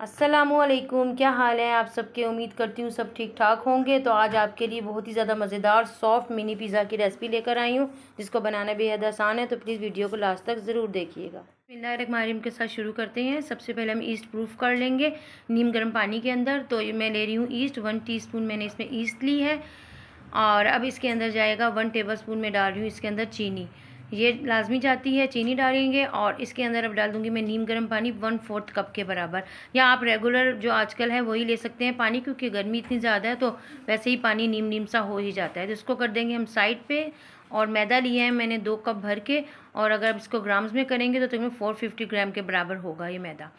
असलकुम क्या हाल है आप सबके उम्मीद करती हूँ सब ठीक ठाक होंगे तो आज आपके लिए बहुत ही ज़्यादा मज़ेदार सॉफ्ट मिनी पिज़्ज़ा की रेसिपी लेकर आई हूँ जिसको बनाना बेहद आसान है तो प्लीज़ वीडियो को लास्ट तक ज़रूर देखिएगा मारियम के साथ शुरू करते हैं सबसे पहले हम ईस्ट प्रूफ कर लेंगे नीम गर्म पानी के अंदर तो मैं ले रही हूँ ईस्ट वन टी मैंने इसमें ईस्ट ली है और अब इसके अंदर जाएगा वन टेबल स्पून में डाल रही हूँ इसके अंदर चीनी ये लाजमी जाती है चीनी डालेंगे और इसके अंदर अब डाल दूँगी मैं नीम गर्म पानी वन फोर्थ कप के बराबर या आप रेगुलर जो आजकल है वही ले सकते हैं पानी क्योंकि गर्मी इतनी ज़्यादा है तो वैसे ही पानी नीम नीम सा हो ही जाता है तो इसको कर देंगे हम साइड पर और मैदा लिया है मैंने दो कप भर के और अगर इसको ग्राम्स में करेंगे तो तकरीबन फोर फिफ्टी ग्राम के बराबर होगा ये मैदा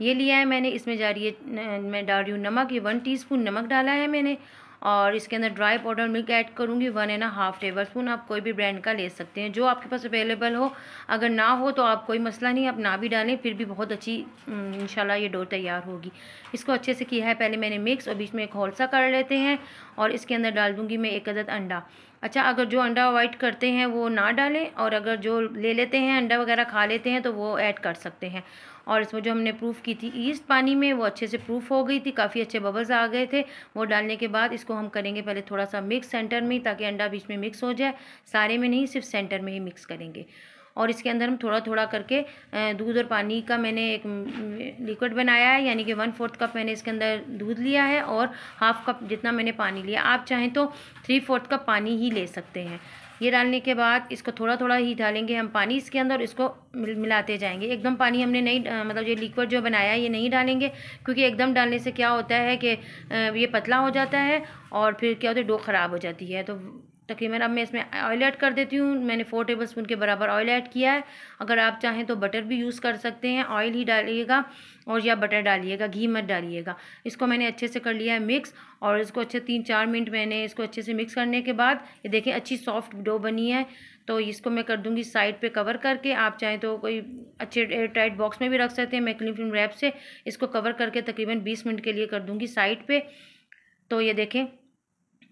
ये लिया है मैंने इसमें जा रही है मैं डाल रही हूँ नमक ये वन टी नमक डाला है मैंने और इसके अंदर ड्राई पाउडर मिल्क ऐड करूँगी one and half tablespoon आप कोई भी ब्रांड का ले सकते हैं जो आपके पास अवेलेबल हो अगर ना हो तो आप कोई मसला नहीं आप ना भी डालें फिर भी बहुत अच्छी हम्म, इंशाल्लाह ये डो तैयार होगी इसको अच्छे से किया है पहले मैंने मिक्स और बीच में एक हौलसा कर लेते हैं और इसके अंदर डाल दूँगी मैं एक अदद अंडा अच्छा अगर जो अंडा अवॉइड करते हैं वो ना डालें और अगर जो ले लेते हैं अंडा वगैरह खा लेते हैं तो वो ऐड कर सकते हैं और इसमें जो हमने प्रूफ की थी ईस्ट पानी में वो अच्छे से प्रूफ हो गई थी काफ़ी अच्छे बबल्स आ गए थे वो डालने के बाद इसको हम करेंगे पहले थोड़ा सा मिक्स सेंटर में ताकि अंडा बीच में मिक्स हो जाए सारे में नहीं सिर्फ सेंटर में ही मिक्स करेंगे और इसके अंदर हम थोड़ा थोड़ा करके दूध और पानी का मैंने एक लिक्विड बनाया है यानी कि वन फोर्थ कप मैंने इसके अंदर दूध लिया है और हाफ कप जितना मैंने पानी लिया आप चाहें तो थ्री फोर्थ कप पानी ही ले सकते हैं ये डालने के बाद इसको थोड़ा थोड़ा ही डालेंगे हम पानी इसके अंदर इसको मिलाते जाएंगे एकदम पानी हमने नहीं मतलब ये लिक्विड जो बनाया है ये नहीं डालेंगे क्योंकि एकदम डालने से क्या होता है कि ये पतला हो जाता है और फिर क्या होता है डो ख़राब हो जाती है तो तकरीबन अब मैं इसमें ऑयल ऐड कर देती हूँ मैंने फोर टेबल स्पून के बराबर ऑयल ऐड किया है अगर आप चाहें तो बटर भी यूज़ कर सकते हैं ऑयल ही डालिएगा और या बटर डालिएगा घी मत डालिएगा इसको मैंने अच्छे से कर लिया है मिक्स और इसको अच्छे तीन चार मिनट मैंने इसको अच्छे से मिक्स करने के बाद ये देखें अच्छी सॉफ्ट डो बनी है तो इसको मैं कर दूँगी साइड पे कवर करके आप चाहें तो कोई अच्छे एयर टाइट बॉक्स में भी रख सकते हैं मैं क्लीन फिल्म रैप से इसको कवर करके तकरीबन बीस मिनट के लिए कर दूँगी साइड पर तो ये देखें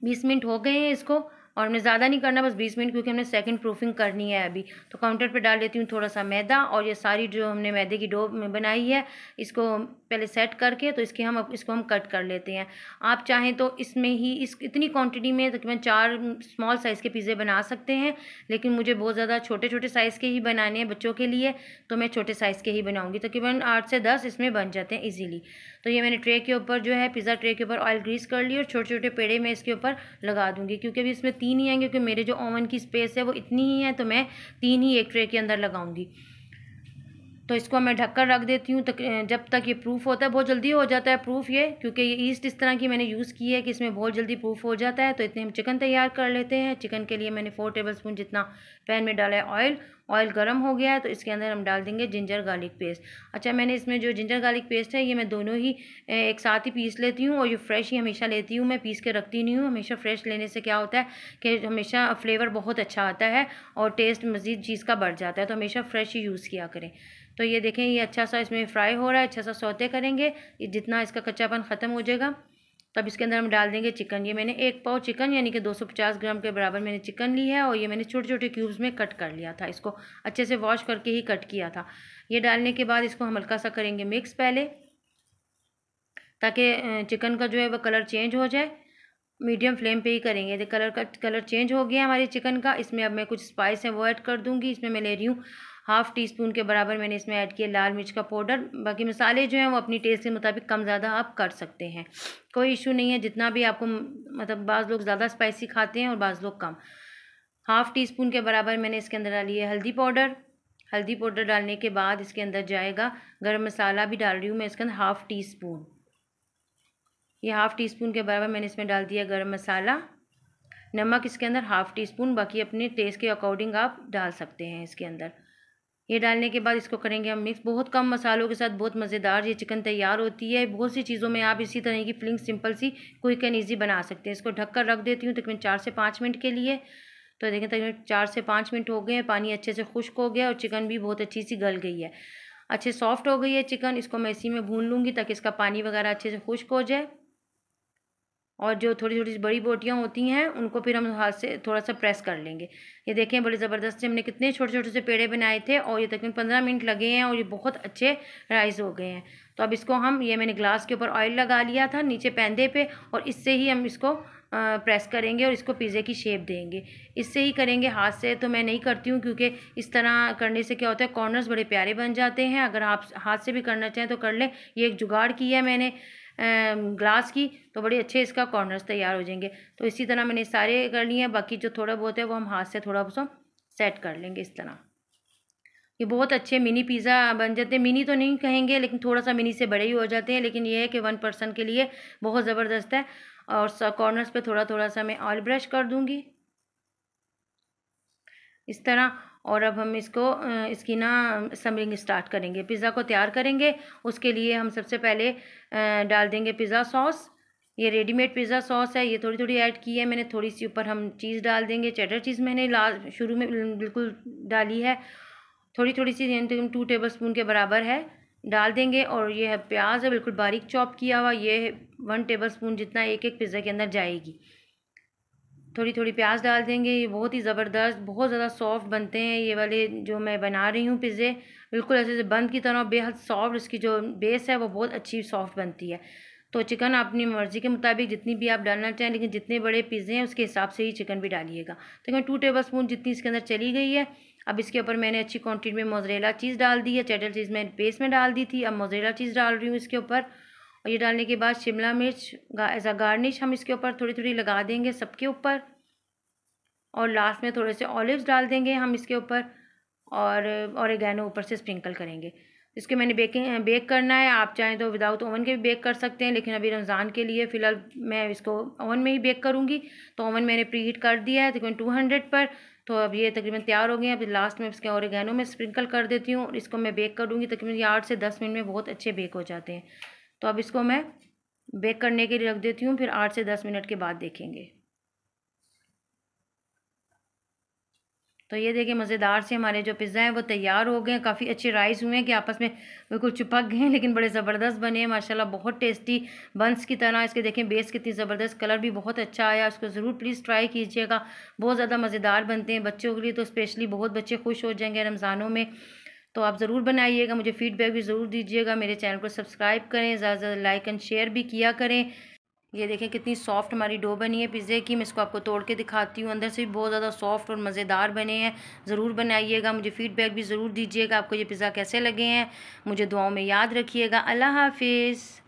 बीस मिनट हो गए हैं इसको और हमने ज़्यादा नहीं करना बस बीस मिनट क्योंकि हमने सेकंड प्रूफिंग करनी है अभी तो काउंटर पे डाल देती हूँ थोड़ा सा मैदा और ये सारी जो हमने मैदे की डो बनाई है इसको पहले सेट करके तो इसके हम इसको हम कट कर लेते हैं आप चाहें तो इसमें ही इस इतनी क्वान्टिटी में तकरीबन चार स्मॉल साइज़ के पिज़्ज़े बना सकते हैं लेकिन मुझे बहुत ज़्यादा छोटे छोटे साइज़ के ही बनाने हैं बच्चों के लिए तो मैं छोटे साइज़ के ही बनाऊँगी तकरीबन आठ से दस इसमें बन जाते हैं ईज़िली तो ये मैंने ट्रे के ऊपर जो है पिज़्ज़ा ट्रे के ऊपर ऑयल ग्रीस कर ली और छोटे छोटे पेड़े मैं इसके ऊपर लगा दूँगी क्योंकि अभी इसमें तीन ही हैं क्योंकि मेरे जो ओवन की स्पेस है वो इतनी ही है तो मैं तीन ही एक ट्रे के अंदर लगाऊंगी तो इसको मैं ढककर रख देती हूँ तक जब तक ये प्रूफ होता है बहुत जल्दी हो जाता है प्रूफ ये क्योंकि ये ईस्ट इस तरह की मैंने यूज़ की है कि इसमें बहुत जल्दी प्रूफ हो जाता है तो इतने हम चिकन तैयार कर लेते हैं चिकन के लिए मैंने फोर टेबल स्पून जितना पैन में डाला है ऑयल ऑयल गर्म हो गया है तो इसके अंदर हम डाल देंगे जिंजर गार्लिक पेस्ट अच्छा मैंने इसमें जो जिंजर गार्लिक पेस्ट है ये मैं दोनों ही एक साथ ही पीस लेती हूँ और ये फ्रेश ही हमेशा लेती हूँ मैं पीस के रखती नहीं हूँ हमेशा फ्रेश लेने से क्या होता है कि हमेशा फ्लेवर बहुत अच्छा आता है और टेस्ट मज़ीद चीज़ का बढ़ जाता है तो हमेशा फ्रेश ही यूज़ किया करें तो ये देखें ये अच्छा सा इसमें फ्राई हो रहा है अच्छा सा सौते करेंगे जितना इसका कच्चापन ख़त्म हो जाएगा तो अब इसके अंदर हम डाल देंगे चिकन ये मैंने एक पाव चिकन यानी कि 250 ग्राम के बराबर मैंने चिकन ली है और ये मैंने छोटे छोटे क्यूब्स में कट कर लिया था इसको अच्छे से वॉश करके ही कट किया था ये डालने के बाद इसको हम हल्का सा करेंगे मिक्स पहले ताकि चिकन का जो है वह कलर चेंज हो जाए मीडियम फ्लेम पे ही करेंगे तो कलर का कलर चेंज हो गया हमारे चिकन का इसमें अब मैं कुछ स्पाइस हैं वो ऐड कर दूंगी इसमें मैं ले रही हूँ हाफ़ टी स्पून के बराबर मैंने इसमें ऐड किया लाल मिर्च का पाउडर बाकी मसाले जो हैं वो अपनी टेस्ट के मुताबिक कम ज़्यादा आप कर सकते हैं कोई इशू नहीं है जितना भी आपको मतलब बाज़ लोग ज़्यादा स्पाइसी खाते हैं और बाज़ लोग कम हाफ़ टी स्पून के बराबर मैंने इसके अंदर डाली है हल्दी पाउडर हल्दी पाउडर डालने के बाद इसके अंदर जाएगा गर्म मसाला भी डाल रही हूँ मैं इसके अंदर हाफ़ टी स्पून ये हाफ़ टी स्पून के बराबर मैंने इसमें डाल दिया गर्म मसाला नमक इसके अंदर हाफ़ टी स्पून बाकी अपने टेस्ट के अकॉर्डिंग आप डाल सकते हैं इसके अंदर ये डालने के बाद इसको करेंगे हम मिक्स बहुत कम मसालों के साथ बहुत मज़ेदार ये चिकन तैयार होती है बहुत सी चीज़ों में आप इसी तरह की फिलिंग सिंपल सी क्विक एंड ईजी बना सकते हैं इसको ढककर रख देती हूँ तकरीबन चार से पाँच मिनट के लिए तो देखें तकरीबन चार से पाँच मिनट हो गए हैं पानी अच्छे से खुश्क हो गया और चिकन भी बहुत अच्छी सी गल गई है अच्छे सॉफ्ट हो गई है चिकन इसको मैं इसी में भून लूँगी ताकि इसका पानी वगैरह अच्छे से खुश्क हो जाए और जो थोड़ी थोड़ी बड़ी बोटियाँ होती हैं उनको फिर हम हाथ से थोड़ा सा प्रेस कर लेंगे ये देखें बड़े ज़बरदस्त से हमने कितने छोटे छोटे से पेड़े बनाए थे और ये तकरीबन पंद्रह मिनट लगे हैं और ये बहुत अच्छे राइस हो गए हैं तो अब इसको हम ये मैंने ग्लास के ऊपर ऑयल लगा लिया था नीचे पैंदे पर और इससे ही हम इसको प्रेस करेंगे और इसको पिज़्ज़े की शेप देंगे इससे ही करेंगे हाथ से तो मैं नहीं करती हूँ क्योंकि इस तरह करने से क्या होता है कॉर्नर्स बड़े प्यारे बन जाते हैं अगर आप हाथ से भी करना चाहें तो कर लें ये एक जुगाड़ किया मैंने ग्लास की तो बड़े अच्छे इसका कॉर्नर्स तैयार हो जाएंगे तो इसी तरह मैंने सारे कर लिए हैं बाकी जो थोड़ा बहुत है वो हम हाथ से थोड़ा सो सेट कर लेंगे इस तरह ये बहुत अच्छे मिनी पिज़्ज़ा बन जाते हैं मिनी तो नहीं कहेंगे लेकिन थोड़ा सा मिनी से बड़े ही हो जाते हैं लेकिन ये है कि वन पर्सन के लिए बहुत ज़बरदस्त है और कॉर्नर्स पे थोड़ा थोड़ा सा मैं ऑयल ब्रश कर दूँगी इस तरह और अब हम इसको इसकी ना समरिंग स्टार्ट करेंगे पिज़्ज़ा को तैयार करेंगे उसके लिए हम सबसे पहले डाल देंगे पिज़्ज़ा सॉस ये रेडीमेड पिज़्ज़ा सॉस है ये थोड़ी थोड़ी ऐड की है मैंने थोड़ी सी ऊपर हम चीज़ डाल देंगे चेडर चीज़ मैंने लास्ट शुरू में बिल्कुल डाली है थोड़ी थोड़ी सी टू टेबल स्पून के बराबर है डाल देंगे और ये है प्याज है बिल्कुल बारीक चॉप किया हुआ ये वन टेबल स्पून जितना एक एक पिज़्ज़ा के अंदर जाएगी थोड़ी थोड़ी प्याज डाल देंगे ये बहुत ही ज़बरदस्त बहुत ज़्यादा सॉफ्ट बनते हैं ये वाले जो मैं बना रही हूँ पिज़्ज़े बिल्कुल ऐसे से बंद की तरह बेहद सॉफ्ट उसकी जो बेस है वो बहुत अच्छी सॉफ्ट बनती है तो चिकन अपनी मर्ज़ी के मुताबिक जितनी भी आप डालना चाहें लेकिन जितने बड़े पिज़्ज़े हैं उसके हिसाब से ही चिकन भी डालिएगा तो मैं टू टेबल स्पून जितनी इसके अंदर चली गई है अब इसके ऊपर मैंने अच्छी क्वान्टिटी में मोजरेला चीज़ डाल दी है चैटल चीज़ मैंने पेस्ट में डाल दी थी अब मोजरेला चीज़ डाल रही हूँ इसके ऊपर और ये डालने के बाद शिमला मिर्च एज आ गार्निश हम इसके ऊपर थोड़ी थोड़ी लगा देंगे सबके ऊपर और लास्ट में थोड़े से ऑलिव्स डाल देंगे हम इसके ऊपर और औरगैनो ऊपर से स्प्रिंकल करेंगे इसके मैंने बेकिंग बेक करना है आप चाहें तो विदाउट ओवन के भी बेक कर सकते हैं लेकिन अभी रमज़ान के लिए फ़िलहाल मैं इसको ओवन में ही बेक करूँगी तो ओवन मैंने प्री हीट कर दिया है तकरीबन टू हंड्रेड पर तो अब ये तकरीबन तैयार हो गए हैं अब लास्ट में इसके गहनों में स्प्रिंकल कर देती हूँ और इसको मैं बेक करूँगी तकरीबन ये आठ से दस मिनट में बहुत अच्छे बेक हो जाते हैं तो अब इसको मैं बेक करने के लिए रख देती हूँ फिर आठ से दस मिनट के बाद देखेंगे तो ये देखिए मज़ेदार से हमारे जो पिज़्ज़ा हैं वो तैयार हो गए काफ़ी अच्छे राइस हुए हैं कि आपस में बिल्कुल चिपक गए हैं लेकिन बड़े ज़बरदस्त बने हैं माशाल्लाह बहुत टेस्टी बंस की तरह इसके देखें बेस कितनी ज़बरदस्त कलर भी बहुत अच्छा आया उसको ज़रूर प्लीज़ ट्राई कीजिएगा बहुत ज़्यादा मज़ेदार बनते हैं बच्चों के लिए तो स्पेशली बहुत बच्चे खुश हो जाएंगे रमज़ानों में तो आप ज़रूर बनाइएगा मुझे फीडबैक भी ज़रूर दीजिएगा मेरे चैनल को सब्सक्राइब करें ज़्यादा से ज़्यादा लाइक एंड शेयर भी किया करें ये देखें कितनी सॉफ्ट हमारी डो बनी है पिज़्ज़े की मैं इसको आपको तोड़ के दिखाती हूँ अंदर से भी बहुत ज़्यादा सॉफ्ट और मज़ेदार बने हैं ज़रूर बनाइएगा मुझे फीडबैक भी ज़रूर दीजिएगा आपको ये पिज़्ज़ा कैसे लगे हैं मुझे दुआओं में याद रखिएगा अल्लाह हाफिज़